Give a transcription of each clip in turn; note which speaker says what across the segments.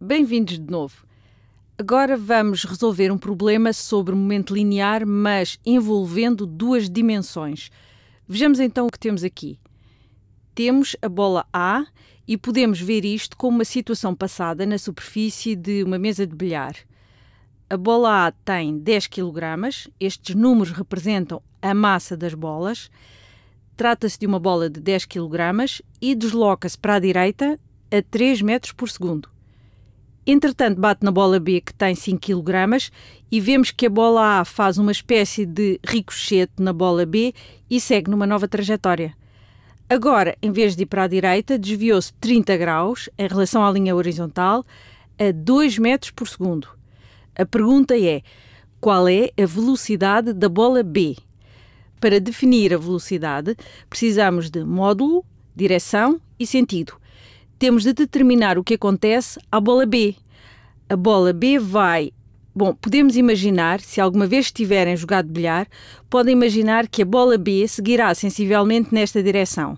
Speaker 1: Bem-vindos de novo. Agora vamos resolver um problema sobre o momento linear, mas envolvendo duas dimensões. Vejamos então o que temos aqui. Temos a bola A e podemos ver isto como uma situação passada na superfície de uma mesa de bilhar. A bola A tem 10 kg, estes números representam a massa das bolas. Trata-se de uma bola de 10 kg e desloca-se para a direita a 3 metros por segundo. Entretanto, bate na bola B, que tem 5 kg, e vemos que a bola A faz uma espécie de ricochete na bola B e segue numa nova trajetória. Agora, em vez de ir para a direita, desviou-se 30 graus em relação à linha horizontal a 2 metros por segundo. A pergunta é: qual é a velocidade da bola B? Para definir a velocidade, precisamos de módulo, direção e sentido temos de determinar o que acontece à bola B. A bola B vai. Bom, podemos imaginar, se alguma vez tiverem jogado bilhar, podem imaginar que a bola B seguirá sensivelmente nesta direção.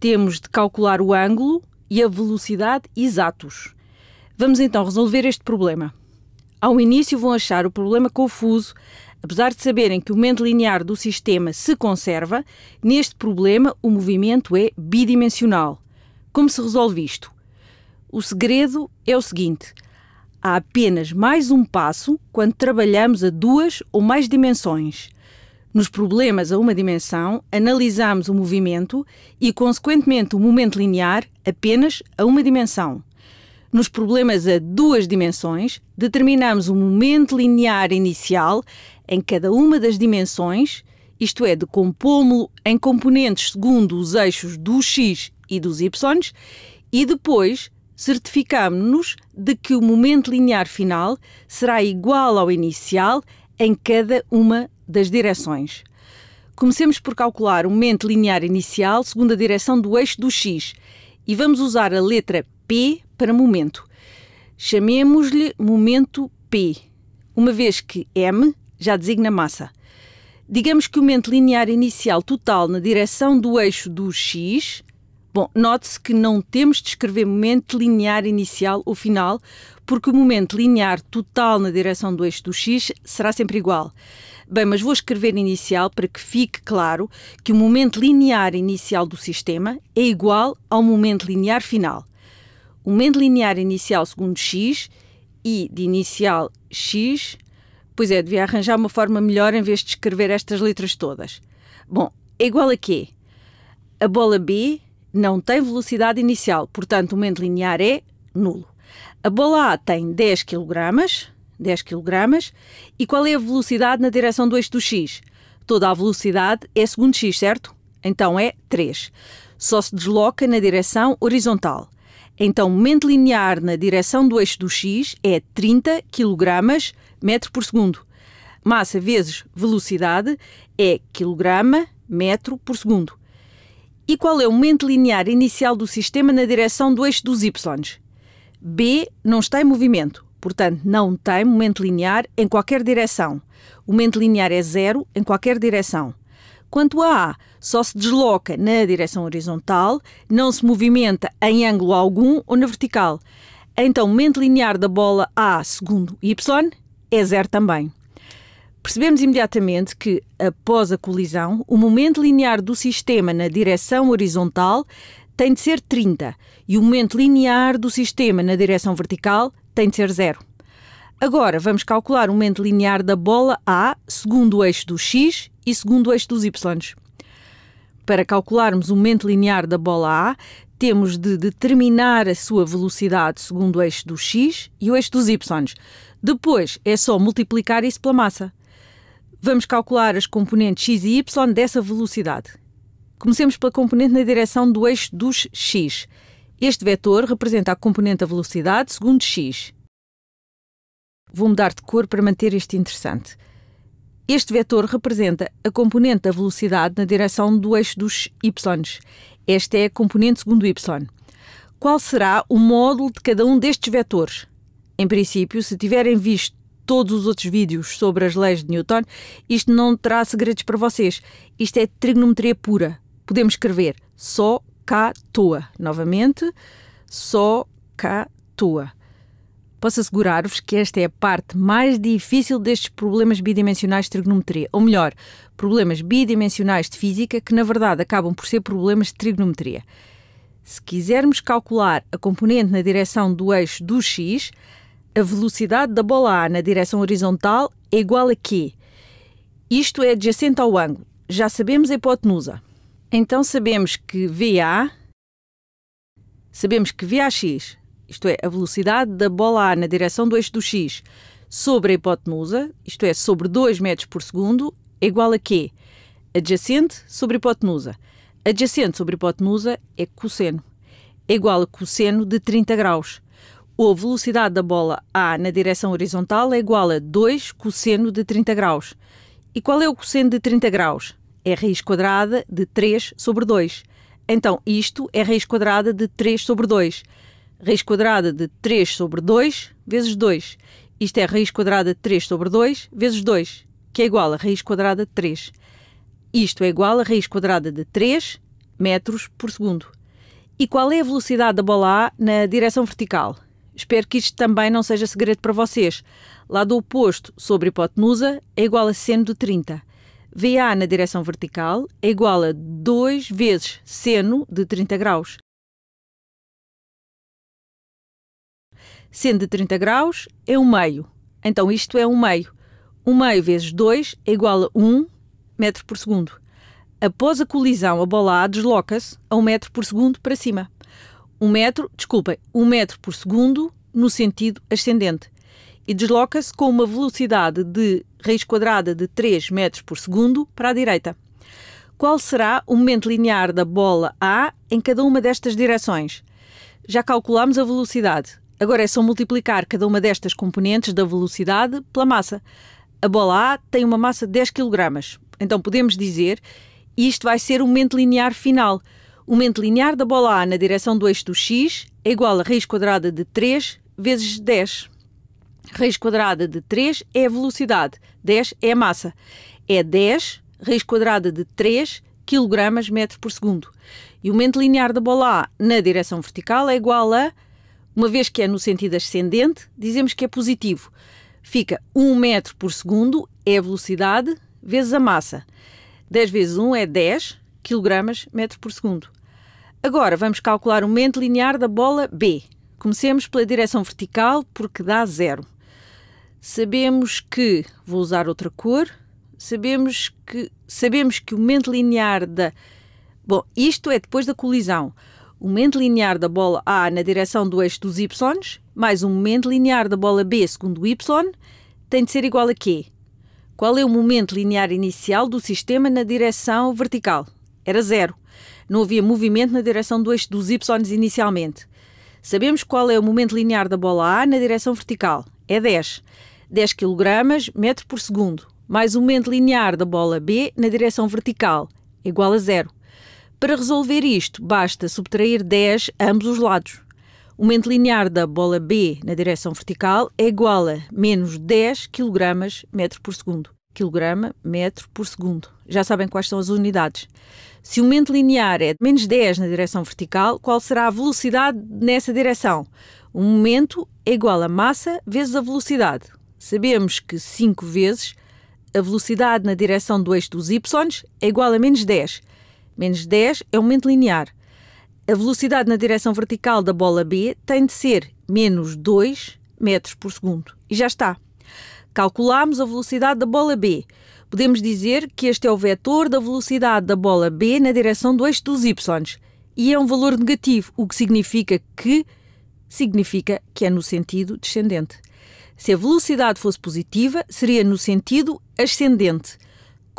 Speaker 1: Temos de calcular o ângulo e a velocidade exatos. Vamos então resolver este problema. Ao início vão achar o problema confuso, apesar de saberem que o momento linear do sistema se conserva, neste problema o movimento é bidimensional. Como se resolve isto? O segredo é o seguinte: há apenas mais um passo quando trabalhamos a duas ou mais dimensões. Nos problemas a uma dimensão, analisamos o movimento e, consequentemente, o momento linear apenas a uma dimensão. Nos problemas a duas dimensões, determinamos o momento linear inicial em cada uma das dimensões isto é, de compô-lo em componentes segundo os eixos dos x e dos y, e depois certificamos-nos de que o momento linear final será igual ao inicial em cada uma das direções. Comecemos por calcular o momento linear inicial segundo a direção do eixo do x e vamos usar a letra P para momento. Chamemos-lhe momento P, uma vez que M já designa massa. Digamos que o momento linear inicial total na direção do eixo do x. Bom, note-se que não temos de escrever momento linear inicial ou final, porque o momento linear total na direção do eixo do x será sempre igual. Bem, mas vou escrever inicial para que fique claro que o momento linear inicial do sistema é igual ao momento linear final. O momento linear inicial segundo x e de inicial x Pois é, devia arranjar uma forma melhor em vez de escrever estas letras todas. Bom, é igual a quê? A bola B não tem velocidade inicial, portanto, o momento linear é nulo. A bola A tem 10 kg, 10 kg, e qual é a velocidade na direção do eixo do x? Toda a velocidade é segundo x, certo? Então é 3. Só se desloca na direção horizontal. Então, momento linear na direção do eixo do x é 30 kg metro por segundo. Massa vezes velocidade é kg metro por segundo. E qual é o momento linear inicial do sistema na direção do eixo dos y? B não está em movimento, portanto não tem momento linear em qualquer direção. O momento linear é zero em qualquer direção. Quanto a A, só se desloca na direção horizontal, não se movimenta em ângulo algum ou na vertical. Então, momento linear da bola A segundo Y é zero também. Percebemos imediatamente que, após a colisão, o momento linear do sistema na direção horizontal tem de ser 30 e o momento linear do sistema na direção vertical tem de ser zero. Agora vamos calcular o momento linear da bola A segundo o eixo do x e segundo o eixo dos y. Para calcularmos o momento linear da bola A, temos de determinar a sua velocidade segundo o eixo do x e o eixo dos y. Depois é só multiplicar isso pela massa. Vamos calcular as componentes x e y dessa velocidade. Comecemos pela componente na direção do eixo dos x. Este vetor representa a componente da velocidade segundo x Vou mudar de cor para manter isto interessante. Este vetor representa a componente da velocidade na direção do eixo dos y. Esta é a componente segundo y. Qual será o módulo de cada um destes vetores? Em princípio, se tiverem visto todos os outros vídeos sobre as leis de Newton, isto não terá segredos para vocês. Isto é trigonometria pura. Podemos escrever só K toa. Novamente, só K toa. Posso assegurar-vos que esta é a parte mais difícil destes problemas bidimensionais de trigonometria, ou melhor, problemas bidimensionais de física que na verdade acabam por ser problemas de trigonometria. Se quisermos calcular a componente na direção do eixo do x, a velocidade da bola A na direção horizontal é igual a quê? Isto é adjacente ao ângulo. Já sabemos a hipotenusa. Então sabemos que VA sabemos que VAX isto é, a velocidade da bola A na direção do eixo do X, sobre a hipotenusa, isto é, sobre 2 metros por segundo, é igual a quê? Adjacente sobre hipotenusa. Adjacente sobre hipotenusa é cosseno. É igual a cosseno de 30 graus. Ou a velocidade da bola A na direção horizontal é igual a 2 cosseno de 30 graus. E qual é o cosseno de 30 graus? É raiz quadrada de 3 sobre 2. Então, isto é raiz quadrada de 3 sobre 2 raiz quadrada de 3 sobre 2 vezes 2. Isto é raiz quadrada de 3 sobre 2 vezes 2, que é igual a raiz quadrada de 3. Isto é igual a raiz quadrada de 3 metros por segundo. E qual é a velocidade da bola A na direção vertical? Espero que isto também não seja segredo para vocês. Lado oposto sobre hipotenusa é igual a seno de 30. VA na direção vertical é igual a 2 vezes seno de 30 graus. sendo de 30 graus é um meio. Então isto é um meio. Um meio vezes 2 é igual a 1 metro por segundo. Após a colisão, a bola A desloca-se a 1 metro por segundo para cima. 1 metro, desculpem, 1 metro por segundo no sentido ascendente. E desloca-se com uma velocidade de raiz quadrada de 3 metros por segundo para a direita. Qual será o momento linear da bola A em cada uma destas direções? Já calculamos a velocidade. Agora é só multiplicar cada uma destas componentes da velocidade pela massa. A bola A tem uma massa de 10 kg. Então podemos dizer isto vai ser o momento linear final. O momento linear da bola A na direção do eixo do x é igual a raiz quadrada de 3 vezes 10. Raiz quadrada de 3 é a velocidade, 10 é a massa. É 10 raiz quadrada de 3 kg metro por segundo. E o momento linear da bola A na direção vertical é igual a uma vez que é no sentido ascendente, dizemos que é positivo. Fica 1 metro por segundo, é a velocidade, vezes a massa. 10 vezes 1 é 10 kg metro por segundo. Agora vamos calcular o momento linear da bola B. Comecemos pela direção vertical, porque dá zero. Sabemos que, vou usar outra cor, sabemos que, sabemos que o momento linear da... Bom, isto é depois da colisão o momento linear da bola A na direção do eixo dos y, mais o momento linear da bola B segundo y, tem de ser igual a quê? Qual é o momento linear inicial do sistema na direção vertical? Era zero. Não havia movimento na direção do eixo dos y inicialmente. Sabemos qual é o momento linear da bola A na direção vertical. É 10. 10 kg metro por segundo, mais o momento linear da bola B na direção vertical, igual a zero. Para resolver isto, basta subtrair 10 a ambos os lados. O momento linear da bola B na direção vertical é igual a menos 10 kg metro por segundo. Quilograma metro por segundo. Já sabem quais são as unidades. Se o momento linear é menos 10 na direção vertical, qual será a velocidade nessa direção? O momento é igual a massa vezes a velocidade. Sabemos que 5 vezes a velocidade na direção do eixo dos y é igual a menos 10 menos 10 é um momento linear. A velocidade na direção vertical da bola B tem de ser menos 2 metros por segundo. E já está. Calculamos a velocidade da bola B. Podemos dizer que este é o vetor da velocidade da bola B na direção do eixo dos y. E é um valor negativo, o que significa que significa que é no sentido descendente. Se a velocidade fosse positiva, seria no sentido ascendente.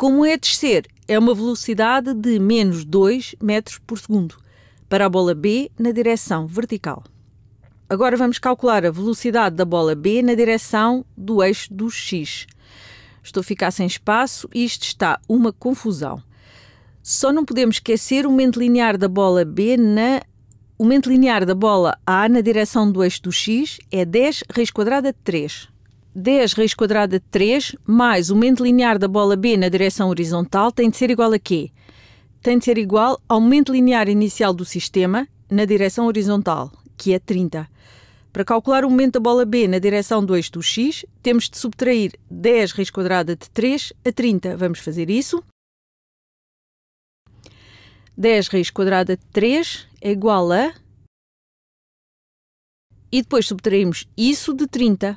Speaker 1: Como é descer? É uma velocidade de menos 2 metros por segundo. Para a bola B na direção vertical. Agora vamos calcular a velocidade da bola B na direção do eixo do X. Estou a ficar sem espaço e isto está uma confusão. Só não podemos esquecer o momento linear da bola B na o momento linear da bola A na direção do eixo do X é 10 raiz quadrada de 3. 10 raiz quadrada de 3 mais o momento linear da bola B na direção horizontal tem de ser igual a quê? Tem de ser igual ao momento linear inicial do sistema na direção horizontal, que é 30. Para calcular o momento da bola B na direção do eixo do x, temos de subtrair 10 raiz quadrada de 3 a 30. Vamos fazer isso. 10 raiz quadrada de 3 é igual a... E depois subtraímos isso de 30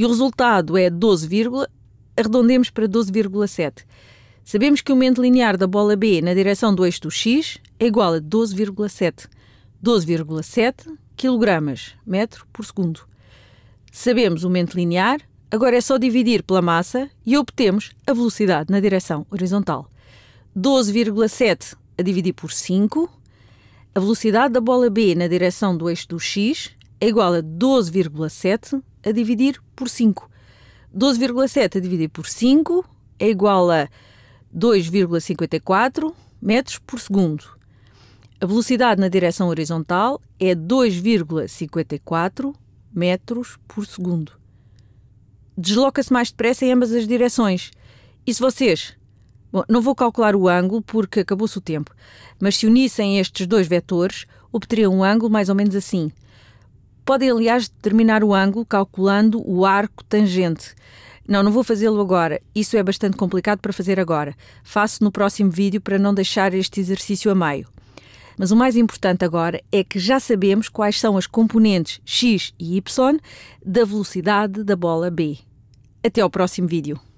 Speaker 1: e o resultado é 12, arredondemos para 12,7. Sabemos que o momento linear da bola B na direção do eixo do X é igual a 12,7. 12,7 kg metro por segundo. Sabemos o momento linear, agora é só dividir pela massa e obtemos a velocidade na direção horizontal. 12,7 a dividir por 5. A velocidade da bola B na direção do eixo do X é igual a 12,7 a dividir por 5. 12,7 a dividir por 5 é igual a 2,54 metros por segundo. A velocidade na direção horizontal é 2,54 metros por segundo. Desloca-se mais depressa em ambas as direções. E se vocês. Bom, não vou calcular o ângulo porque acabou-se o tempo, mas se unissem estes dois vetores, obteriam um ângulo mais ou menos assim. Podem, aliás, determinar o ângulo calculando o arco tangente. Não, não vou fazê-lo agora. Isso é bastante complicado para fazer agora. Faço no próximo vídeo para não deixar este exercício a meio. Mas o mais importante agora é que já sabemos quais são as componentes x e y da velocidade da bola B. Até ao próximo vídeo.